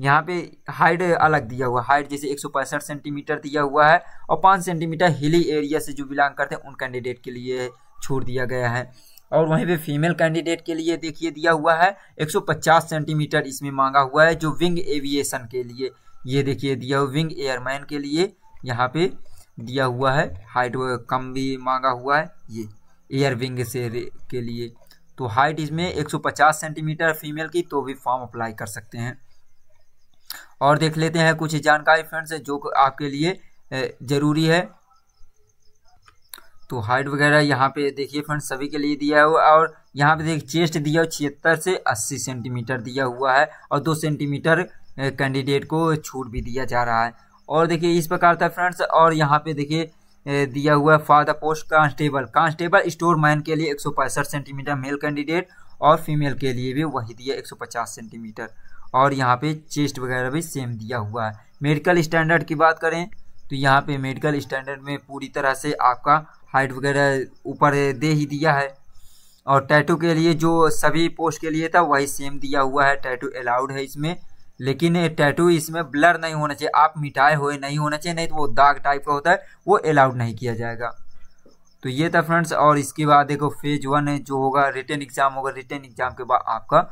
यहाँ पे हाइट अलग दिया हुआ हाइट जैसे एक सेंटीमीटर दिया हुआ है और पाँच सेंटीमीटर हिली एरिया से जो बिलोंग करते हैं उन कैंडिडेट के लिए छूट दिया गया है और वहीं पे फीमेल कैंडिडेट के लिए देखिए दिया हुआ है 150 सेंटीमीटर इसमें मांगा हुआ है जो विंग एविएशन के लिए ये देखिए दिया हुआ विंग एयरमैन के लिए यहाँ पे दिया हुआ है हाइट कम भी मांगा हुआ है ये एयर विंग से के लिए तो हाइट इसमें 150 सेंटीमीटर फीमेल की तो भी फॉर्म अप्लाई कर सकते हैं और देख लेते हैं कुछ जानकारी फ्रेंड्स जो आपके लिए ज़रूरी है तो हाइट वगैरह यहाँ पे देखिए फ्रेंड्स सभी के लिए दिया हुआ और यहाँ पे देखिए चेस्ट दिया हुआ छिहत्तर से अस्सी सेंटीमीटर दिया हुआ है और दो सेंटीमीटर कैंडिडेट को छूट भी दिया जा रहा है और देखिए इस प्रकार था फ्रेंड्स और यहाँ पे देखिए दिया हुआ है फादर post constable constable storeman के लिए एक सेंटीमीटर मेल कैंडिडेट और फीमेल के लिए भी वही दिया एक सेंटीमीटर और यहाँ पे चेस्ट वगैरह भी सेम दिया हुआ है मेडिकल स्टैंडर्ड की बात करें तो यहाँ पे मेडिकल स्टैंडर्ड में पूरी तरह से आपका हाइट वगैरह ऊपर दे ही दिया है और टैटू के लिए जो सभी पोस्ट के लिए था वही सेम दिया हुआ है टैटू अलाउड है इसमें लेकिन टैटू इसमें ब्लर नहीं होना चाहिए आप मिटाए हुए नहीं होना चाहिए नहीं तो वो दाग टाइप का होता है वो अलाउड नहीं किया जाएगा तो ये था फ्रेंड्स और इसके बाद देखो फेज वन जो होगा रिटर्न एग्ज़ाम होगा रिटर्न एग्ज़ाम के बाद आपका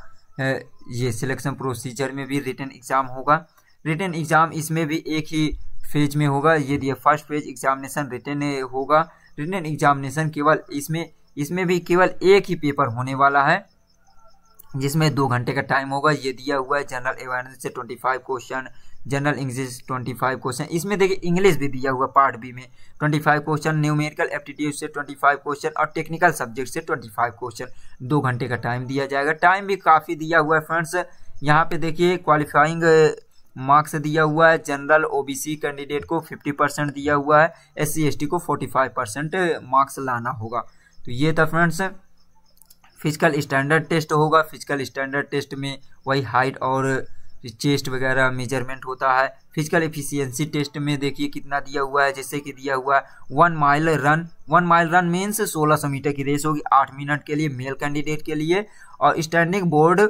ये सिलेक्शन प्रोसीजर में भी रिटर्न एग्ज़ाम होगा रिटर्न एग्ज़ाम इसमें भी एक ही फेज में होगा ये दिया फर्स्ट फेज एग्जामिनेशन रिटर्न होगा रिटर्न एग्जामिनेशन केवल इसमें इसमें भी केवल एक ही पेपर होने वाला है जिसमें दो घंटे का टाइम होगा ये दिया हुआ है जनरल अवेयरनेस से twenty five question general English twenty five question इसमें देखिए इंग्लिश भी दिया हुआ पार्ट बी में twenty five question numerical aptitude से ट्वेंटी फाइव क्वेश्चन और टेक्निकल सब्जेक्ट से ट्वेंटी फाइव क्वेश्चन दो घंटे का टाइम दिया जाएगा टाइम भी काफ़ी दिया हुआ है फ्रेंड्स यहाँ पे देखिए क्वालिफाइंग मार्क्स दिया हुआ है जनरल ओबीसी कैंडिडेट को 50 परसेंट दिया हुआ है एस सी को 45 परसेंट मार्क्स लाना होगा तो ये था फ्रेंड्स फिजिकल स्टैंडर्ड टेस्ट होगा फिजिकल स्टैंडर्ड टेस्ट में वही हाइट और चेस्ट वगैरह मेजरमेंट होता है फिजिकल एफिशिएंसी टेस्ट में देखिए कितना दिया हुआ है जैसे कि दिया हुआ है one mile run one mile run means सोलह सौ मीटर की रेस होगी आठ मिनट के लिए मेल कैंडिडेट के लिए और स्टैंडिंग बोर्ड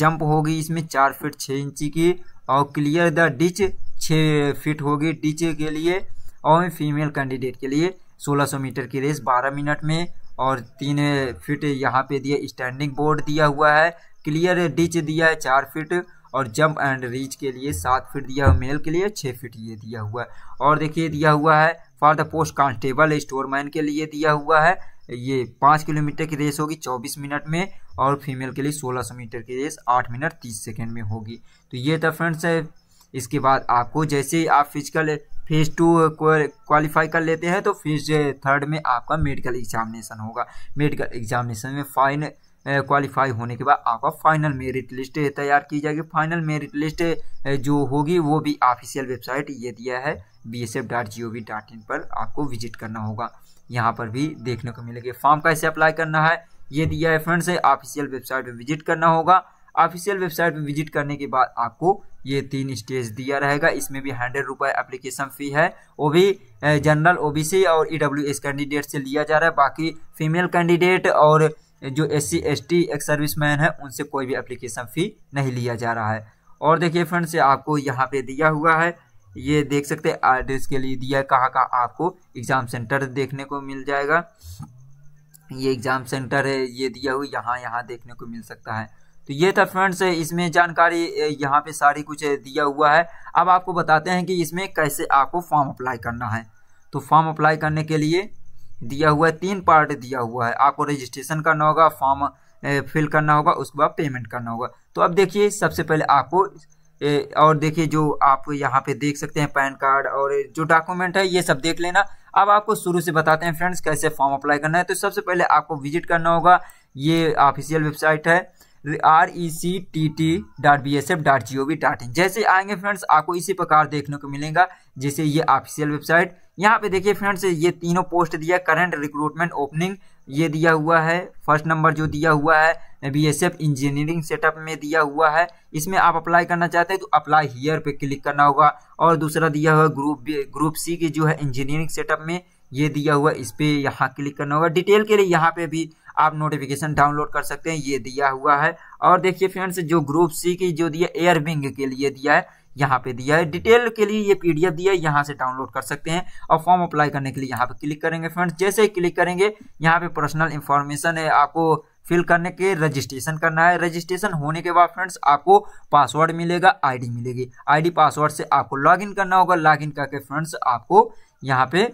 जंप होगी इसमें चार फीट छः इंची की और क्लियर द डिच छः फिट होगी डिच के लिए और फीमेल कैंडिडेट के लिए 1600 मीटर की रेस 12 मिनट में और तीन फिट यहाँ पे दिया स्टैंडिंग बोर्ड दिया हुआ है क्लियर डिच दिया है चार फिट और जंप एंड रीच के लिए सात फिट दिया हुआ मेल के लिए छः फिट ये दिया हुआ है और देखिए दिया हुआ है for the post constable storeman के लिए दिया हुआ है ये पाँच किलोमीटर की रेस होगी चौबीस मिनट में और फीमेल के लिए 1600 मीटर की रेस 8 मिनट 30 सेकेंड में होगी तो ये था फ्रेंड्स इसके बाद आपको जैसे ही आप फिजिकल फेज टू क्वालिफाई कर लेते हैं तो फेज थर्ड में आपका मेडिकल एग्जामिनेशन होगा मेडिकल एग्जामिनेशन में फाइन क्वालिफाई होने के बाद आपका फाइनल मेरिट लिस्ट तैयार की जाएगी फाइनल मेरिट लिस्ट जो होगी वो भी ऑफिशियल वेबसाइट ये दिया है B S F dot G O V dot in पर आपको विजिट करना होगा यहाँ पर भी देखने को मिलेगी फॉर्म कैसे अप्लाई करना है ये दिया है फ्रेंड्स ऑफिशियल वेबसाइट पर विजिट करना होगा ऑफिशियल वेबसाइट पर विजिट करने के बाद आपको ये तीन स्टेज दिया रहेगा इसमें भी हंड्रेड रुपये एप्लीकेशन फ़ी है वो भी जनरल ओबीसी और ईडब्ल्यूएस e कैंडिडेट से लिया जा रहा है बाकी फीमेल कैंडिडेट और जो S C S T service man है उनसे कोई भी एप्लीकेशन फ़ी नहीं लिया जा रहा है और देखिए फ्रेंड्स आपको यहाँ पे दिया हुआ है ये देख सकते हैं एड्रेस के लिए दिया है कहाँ कहाँ आपको एग्ज़ाम सेंटर देखने को मिल जाएगा ये एग्ज़ाम सेंटर है ये दिया हुआ यहाँ यहाँ देखने को मिल सकता है तो ये था फ्रेंड्स इसमें जानकारी यहाँ पे सारी कुछ दिया हुआ है अब आपको बताते हैं कि इसमें कैसे आपको फॉर्म अप्लाई करना है तो फॉर्म अप्लाई करने के लिए दिया हुआ है तीन पार्ट दिया हुआ है आपको रजिस्ट्रेशन करना होगा फॉर्म फिल करना होगा उसके बाद पेमेंट करना होगा तो अब देखिए सबसे पहले आपको और देखिए जो आप यहाँ पे देख सकते हैं पैन कार्ड और जो डॉक्यूमेंट है ये सब देख लेना अब आपको शुरू से बताते हैं फ्रेंड्स कैसे फॉर्म अप्लाई करना है तो सबसे पहले आपको विजिट करना होगा ये ऑफिशियल वेबसाइट है R E C T T dot B S F dot G O V dot in जैसे आएंगे फ्रेंड्स आपको इसी प्रकार देखने को मिलेगा जैसे ये ऑफिशियल वेबसाइट यहाँ पे देखिए फ्रेंड्स ये तीनों पोस्ट दिया करंट रिक्रूटमेंट ओपनिंग ये दिया हुआ है फर्स्ट नंबर जो दिया हुआ है B S F engineering setup में दिया हुआ है इसमें आप अप्लाई करना चाहते हैं तो अप्लाई हियर पे क्लिक करना होगा और दूसरा दिया हुआ ग्रुप ग्रुप सी की जो है इंजीनियरिंग सेटअप में ये दिया हुआ इस पर यहाँ क्लिक करना होगा डिटेल के लिए यहाँ पे भी आप नोटिफिकेशन डाउनलोड कर सकते हैं ये दिया हुआ है और देखिए फ्रेंड्स जो ग्रुप सी की जो दिया एयरविंग के लिए दिया है यहाँ पे दिया है डिटेल के लिए ये पीडीएफ दिया है यहाँ से डाउनलोड कर सकते हैं और फॉर्म अप्लाई करने के लिए यहाँ पे क्लिक करेंगे फ्रेंड्स जैसे ही क्लिक करेंगे यहाँ पे पर्सनल इन्फॉर्मेशन है आपको फिल करने के रजिस्ट्रेशन करना है रजिस्ट्रेशन होने के बाद फ्रेंड्स आपको पासवर्ड मिलेगा आईडी मिलेगी आईडी पासवर्ड से आपको लॉगिन करना होगा लॉगिन करके फ्रेंड्स आपको यहाँ पे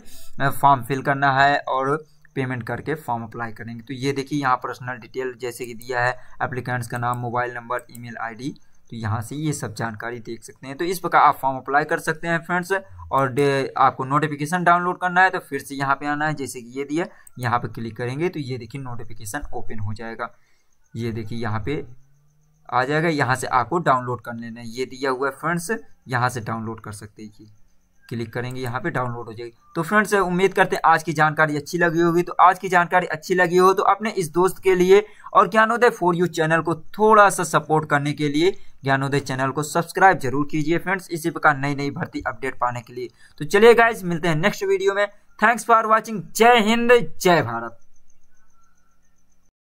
फॉर्म फिल करना है और पेमेंट करके फॉर्म अप्लाई करेंगे तो ये देखिए यहाँ पर्सनल डिटेल जैसे कि दिया है एप्लीकेंट्स का नाम मोबाइल नंबर ईमेल आईडी तो यहाँ से ये सब जानकारी देख सकते हैं तो इस प्रकार आप फॉर्म अप्लाई कर सकते हैं फ्रेंड्स और आपको नोटिफिकेशन डाउनलोड करना है तो फिर से यहाँ पे आना है जैसे कि ये दिया यहाँ पे क्लिक करेंगे तो ये देखिए नोटिफिकेशन ओपन हो जाएगा ये देखिए यहाँ पे आ जाएगा यहाँ से आपको डाउनलोड कर लेना है ये दिया हुआ है फ्रेंड्स यहाँ से डाउनलोड कर सकते हैं क्लिक करेंगे यहाँ पे डाउनलोड हो जाएगी तो फ्रेंड्स उम्मीद करते हैं आज की जानकारी अच्छी लगी होगी तो आज की जानकारी अच्छी लगी हो तो अपने इस दोस्त के लिए और ज्ञानोदय फॉर यू चैनल को थोड़ा सा सपोर्ट करने के लिए ज्ञानोदय चैनल को सब्सक्राइब जरूर कीजिए फ्रेंड्स इसी प्रकार नई नई भर्ती अपडेट पाने के लिए तो चलिए गाइज मिलते हैं नेक्स्ट वीडियो में थैंक्स फॉर वॉचिंग जय हिंद जय भारत